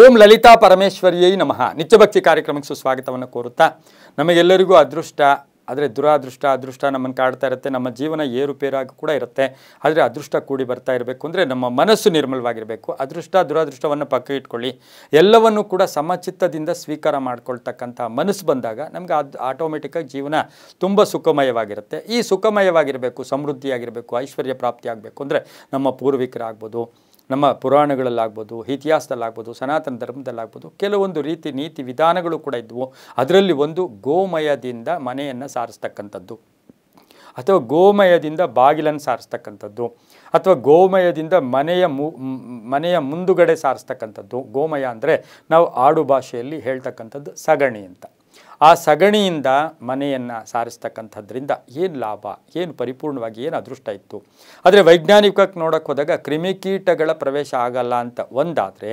ಓಂ ಲಲಿತಾ ಪರಮೇಶ್ವರಿಯೈ ನಮಃ ನಿತ್ಯಭಕ್ತಿ ಕಾರ್ಯಕ್ರಮಕ್ಕೆ ಸುಸ್ವಾಗತವನ್ನು ಕೋರುತ್ತಾ ನಮಗೆಲ್ಲರಿಗೂ ಅದೃಷ್ಟ ಆದರೆ ದುರಾದೃಷ್ಟ ಅದೃಷ್ಟ ನಮ್ಮನ್ನು ಕಾಡ್ತಾ ಇರುತ್ತೆ ನಮ್ಮ ಜೀವನ ಏರುಪೇರಾಗಿ ಕೂಡ ಇರುತ್ತೆ ಆದರೆ ಅದೃಷ್ಟ ಕೂಡಿ ಬರ್ತಾ ಇರಬೇಕು ಅಂದರೆ ನಮ್ಮ ಮನಸ್ಸು ನಿರ್ಮಲವಾಗಿರಬೇಕು ಅದೃಷ್ಟ ದುರಾದೃಷ್ಟವನ್ನು ಪಕ್ಕ ಇಟ್ಕೊಳ್ಳಿ ಎಲ್ಲವನ್ನು ಕೂಡ ಸಮಚಿತ್ತದಿಂದ ಸ್ವೀಕಾರ ಮಾಡ್ಕೊಳ್ತಕ್ಕಂಥ ಮನಸ್ಸು ಬಂದಾಗ ನಮಗೆ ಅದು ಆಟೋಮೆಟಿಕ್ಕಾಗಿ ಜೀವನ ತುಂಬ ಸುಖಮಯವಾಗಿರುತ್ತೆ ಈ ಸುಖಮಯವಾಗಿರಬೇಕು ಸಮೃದ್ಧಿಯಾಗಿರಬೇಕು ಐಶ್ವರ್ಯ ಪ್ರಾಪ್ತಿಯಾಗಬೇಕು ಅಂದರೆ ನಮ್ಮ ಪೂರ್ವಿಕರಾಗ್ಬೋದು ನಮ್ಮ ಪುರಾಣಗಳಲ್ಲಾಗ್ಬೋದು ಇತಿಹಾಸದಲ್ಲಾಗ್ಬೋದು ಸನಾತನ ಧರ್ಮದಲ್ಲಾಗ್ಬೋದು ಕೆಲವೊಂದು ರೀತಿ ನೀತಿ ವಿಧಾನಗಳು ಕೂಡ ಇದ್ದವು ಅದರಲ್ಲಿ ಒಂದು ಗೋಮಯದಿಂದ ಮನೆಯನ್ನು ಸಾರಿಸ್ತಕ್ಕಂಥದ್ದು ಅಥವಾ ಗೋಮಯದಿಂದ ಬಾಗಿಲನ್ನು ಸಾರಿಸ್ತಕ್ಕಂಥದ್ದು ಅಥವಾ ಗೋಮಯದಿಂದ ಮನೆಯ ಮು ಮನೆಯ ಮುಂದುಗಡೆ ಸಾರಿಸ್ತಕ್ಕಂಥದ್ದು ಗೋಮಯ ಅಂದರೆ ನಾವು ಆಡು ಭಾಷೆಯಲ್ಲಿ ಹೇಳ್ತಕ್ಕಂಥದ್ದು ಸಗಣಿ ಅಂತ ಆ ಸಗಣಿಯಿಂದ ಮನೆಯನ್ನು ಸಾರಿಸ್ತಕ್ಕಂಥದ್ರಿಂದ ಏನು ಲಾಭ ಏನು ಪರಿಪೂರ್ಣವಾಗಿ ಏನು ಅದೃಷ್ಟ ಇತ್ತು ಆದರೆ ವೈಜ್ಞಾನಿಕಕ್ಕೆ ನೋಡೋಕ್ಕೆ ಹೋದಾಗ ಕ್ರಿಮಿಕೀಟಗಳ ಪ್ರವೇಶ ಆಗಲ್ಲ ಅಂತ ಒಂದಾದರೆ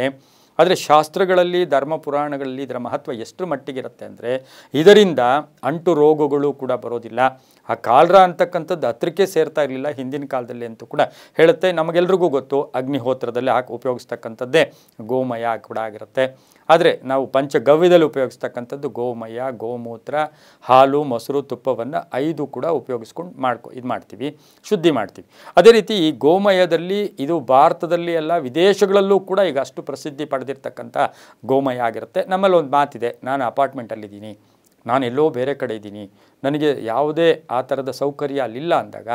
ಆದರೆ ಶಾಸ್ತ್ರಗಳಲ್ಲಿ ಧರ್ಮ ಪುರಾಣಗಳಲ್ಲಿ ಇದರ ಮಹತ್ವ ಎಷ್ಟು ಮಟ್ಟಿಗಿರುತ್ತೆ ಅಂದರೆ ಇದರಿಂದ ಅಂಟು ರೋಗಗಳು ಕೂಡ ಬರೋದಿಲ್ಲ ಆ ಕಾಲರ ಅಂತಕ್ಕಂಥದ್ದು ಹತ್ರಕ್ಕೆ ಸೇರ್ತಾ ಇರಲಿಲ್ಲ ಹಿಂದಿನ ಕಾಲದಲ್ಲಿ ಅಂತೂ ಕೂಡ ಹೇಳುತ್ತೆ ನಮಗೆಲ್ರಿಗೂ ಗೊತ್ತು ಅಗ್ನಿಹೋತ್ರದಲ್ಲಿ ಹಾಕಿ ಉಪಯೋಗಿಸ್ತಕ್ಕಂಥದ್ದೇ ಗೋಮಯ ಕೂಡ ಆಗಿರುತ್ತೆ ಆದರೆ ನಾವು ಪಂಚಗವ್ಯದಲ್ಲಿ ಉಪಯೋಗಿಸ್ತಕ್ಕಂಥದ್ದು ಗೋಮಯ ಗೋಮೂತ್ರ ಹಾಲು ಮೊಸರು ತುಪ್ಪವನ್ನು ಐದು ಕೂಡ ಉಪಯೋಗಿಸ್ಕೊಂಡು ಮಾಡ್ಕೊ ಇದು ಮಾಡ್ತೀವಿ ಶುದ್ಧಿ ಮಾಡ್ತೀವಿ ಅದೇ ರೀತಿ ಈ ಗೋಮಯದಲ್ಲಿ ಇದು ಭಾರತದಲ್ಲಿ ಎಲ್ಲ ವಿದೇಶಗಳಲ್ಲೂ ಕೂಡ ಈಗ ಅಷ್ಟು ಪ್ರಸಿದ್ಧಿ ಪಡೆದಿರ್ತಕ್ಕಂಥ ಗೋಮಯ ಆಗಿರುತ್ತೆ ನಮ್ಮಲ್ಲಿ ಒಂದು ಮಾತಿದೆ ನಾನು ಅಪಾರ್ಟ್ಮೆಂಟಲ್ಲಿದ್ದೀನಿ ಎಲ್ಲೋ ಬೇರೆ ಕಡೆ ಇದ್ದೀನಿ ನನಗೆ ಯಾವುದೇ ಆ ಥರದ ಸೌಕರ್ಯ ಅಲ್ಲಿಲ್ಲ ಅಂದಾಗ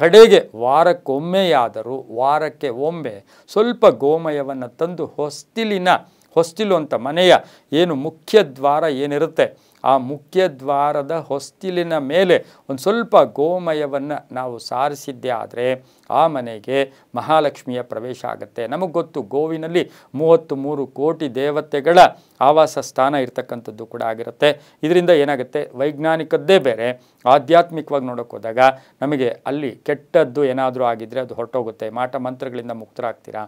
ಕಡೆಗೆ ವಾರಕ್ಕೊಮ್ಮೆಯಾದರೂ ವಾರಕ್ಕೆ ಒಮ್ಮೆ ಸ್ವಲ್ಪ ಗೋಮಯವನ್ನು ತಂದು ಹೊಸ್ತಿಲಿನ ಹೊಸ್ತಿಲು ಅಂತ ಮನೆಯ ಏನು ಮುಖ್ಯ ದ್ವಾರ ಏನಿರುತ್ತೆ ಆ ಮುಖ್ಯ ದ್ವಾರದ ಹೊಸ್ತಿಲಿನ ಮೇಲೆ ಒಂದು ಸ್ವಲ್ಪ ಗೋಮಯವನ್ನು ನಾವು ಸಾರಿಸಿದ್ದೇ ಆದರೆ ಆ ಮನೆಗೆ ಮಹಾಲಕ್ಷ್ಮಿಯ ಪ್ರವೇಶ ಆಗುತ್ತೆ ನಮಗೆ ಗೊತ್ತು ಗೋವಿನಲ್ಲಿ ಮೂವತ್ತು ಮೂರು ಕೋಟಿ ದೇವತೆಗಳ ಆವಾಸ ಸ್ಥಾನ ಇರತಕ್ಕಂಥದ್ದು ಕೂಡ ಆಗಿರುತ್ತೆ ಇದರಿಂದ ಏನಾಗುತ್ತೆ ವೈಜ್ಞಾನಿಕದ್ದೇ ಬೇರೆ ಆಧ್ಯಾತ್ಮಿಕವಾಗಿ ನೋಡೋಕೆ ಹೋದಾಗ ನಮಗೆ ಅಲ್ಲಿ ಕೆಟ್ಟದ್ದು ಏನಾದರೂ ಆಗಿದ್ದರೆ ಅದು ಹೊರಟೋಗುತ್ತೆ ಮಾಟ ಮಂತ್ರಗಳಿಂದ ಮುಕ್ತರಾಗ್ತೀರಾ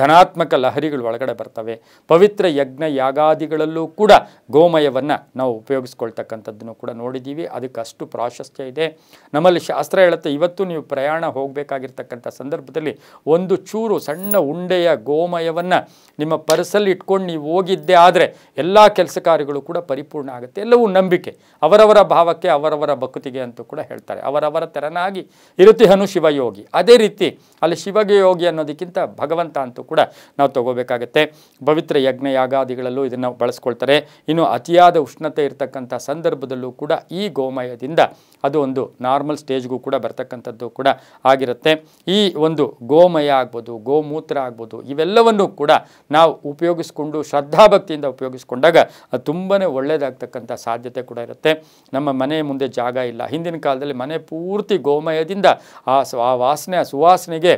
ಧನಾತ್ಮಕ ಲಹರಿಗಳು ಒಳಗಡೆ ಬರ್ತವೆ ಪವಿತ್ರ ಯಜ್ಞ ಯಾಗಾದಿಗಳಲ್ಲೂ ಕೂಡ ಗೋಮಯವನ್ನು ನಾವು ಉಪಯೋಗಿಸ್ಕೊಳ್ತಕ್ಕಂಥದ್ದನ್ನು ಕೂಡ ನೋಡಿದ್ದೀವಿ ಅದಕ್ಕೆ ಅಷ್ಟು ಪ್ರಾಶಸ್ತ್ಯ ಇದೆ ನಮ್ಮಲ್ಲಿ ಶಾಸ್ತ್ರ ಹೇಳುತ್ತೆ ಇವತ್ತು ನೀವು ಪ್ರಯಾಣ ಹೋಗಬೇಕಾಗಿರ್ತಕ್ಕಂಥ ಸಂದರ್ಭದಲ್ಲಿ ಒಂದು ಚೂರು ಸಣ್ಣ ಉಂಡೆಯ ಗೋಮಯವನ್ನು ನಿಮ್ಮ ಪರ್ಸಲ್ಲಿ ಇಟ್ಕೊಂಡು ನೀವು ಹೋಗಿದ್ದೆ ಆದರೆ ಎಲ್ಲ ಕೆಲಸ ಕಾರ್ಯಗಳು ಕೂಡ ಪರಿಪೂರ್ಣ ಆಗುತ್ತೆ ಎಲ್ಲವೂ ನಂಬಿಕೆ ಅವರವರ ಭಾವಕ್ಕೆ ಅವರವರ ಭಕ್ತಿಗೆ ಅಂತೂ ಕೂಡ ಹೇಳ್ತಾರೆ ಅವರವರ ತೆರನಾಗಿ ಇರುತಿಹನು ಶಿವಯೋಗಿ ಅದೇ ರೀತಿ ಅಲ್ಲಿ ಶಿವಗೆ ಯೋಗಿ ಅನ್ನೋದಕ್ಕಿಂತ ಭಗವಂತ ಅಂತೂ ಕೂಡ ನಾವು ತಗೋಬೇಕಾಗತ್ತೆ ಪವಿತ್ರ ಯಜ್ಞ ಯಾಗಾದಿಗಳಲ್ಲೂ ಇದನ್ನು ಬಳಸ್ಕೊಳ್ತಾರೆ ಇನ್ನು ಅತಿಯಾದ ಉಷ್ಣತೆ ಇರ್ತಕ್ಕಂಥ ತಕ್ಕಂಥ ಸಂದರ್ಭದಲ್ಲೂ ಕೂಡ ಈ ಗೋಮಯದಿಂದ ಅದು ಒಂದು ನಾರ್ಮಲ್ ಸ್ಟೇಜ್ಗೂ ಕೂಡ ಬರ್ತಕ್ಕಂಥದ್ದು ಕೂಡ ಆಗಿರುತ್ತೆ ಈ ಒಂದು ಗೋಮಯ ಆಗ್ಬೋದು ಗೋಮೂತ್ರ ಆಗ್ಬೋದು ಇವೆಲ್ಲವನ್ನು ಕೂಡ ನಾವು ಉಪಯೋಗಿಸ್ಕೊಂಡು ಶ್ರದ್ಧಾಭಕ್ತಿಯಿಂದ ಉಪಯೋಗಿಸ್ಕೊಂಡಾಗ ಅದು ತುಂಬಾ ಒಳ್ಳೆಯದಾಗ್ತಕ್ಕಂಥ ಸಾಧ್ಯತೆ ಕೂಡ ಇರುತ್ತೆ ನಮ್ಮ ಮನೆ ಮುಂದೆ ಜಾಗ ಇಲ್ಲ ಹಿಂದಿನ ಕಾಲದಲ್ಲಿ ಮನೆ ಪೂರ್ತಿ ಗೋಮಯದಿಂದ ಆ ಆ ವಾಸನೆ ಆ ಸುವಾಸನೆಗೆ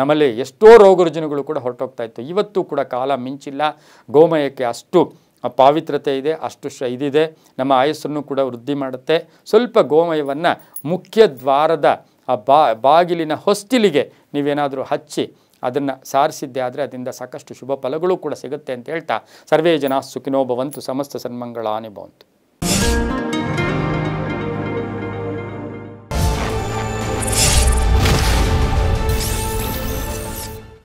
ನಮ್ಮಲ್ಲಿ ಎಷ್ಟೋ ರೋಗರುಜನಗಳು ಕೂಡ ಹೊರಟೋಗ್ತಾ ಇತ್ತು ಇವತ್ತು ಕೂಡ ಕಾಲ ಮಿಂಚಿಲ್ಲ ಗೋಮಯಕ್ಕೆ ಅಷ್ಟು ಪಾವಿತ್ರತೆ ಇದೆ ಅಷ್ಟು ಶ ಇದಿದೆ ನಮ್ಮ ಆಯಸ್ಸನ್ನು ಕೂಡ ವೃದ್ಧಿ ಮಾಡುತ್ತೆ ಸ್ವಲ್ಪ ಗೋಮಯವನ್ನು ಮುಖ್ಯ ದ್ವಾರದ ಆ ಬಾ ಬಾಗಿಲಿನ ಹೊಸ್ತಿಲಿಗೆ ನೀವೇನಾದರೂ ಹಚ್ಚಿ ಅದನ್ನು ಸಾರಿಸಿದ್ದೆ ಆದರೆ ಅದರಿಂದ ಸಾಕಷ್ಟು ಶುಭ ಫಲಗಳು ಕೂಡ ಸಿಗುತ್ತೆ ಅಂತ ಹೇಳ್ತಾ ಸರ್ವೇ ಜನ ಸುಖಿನೋಭವಂತು ಸಮಸ್ತ ಸನ್ಮಂಗಳಾನಿ ಭವಂತು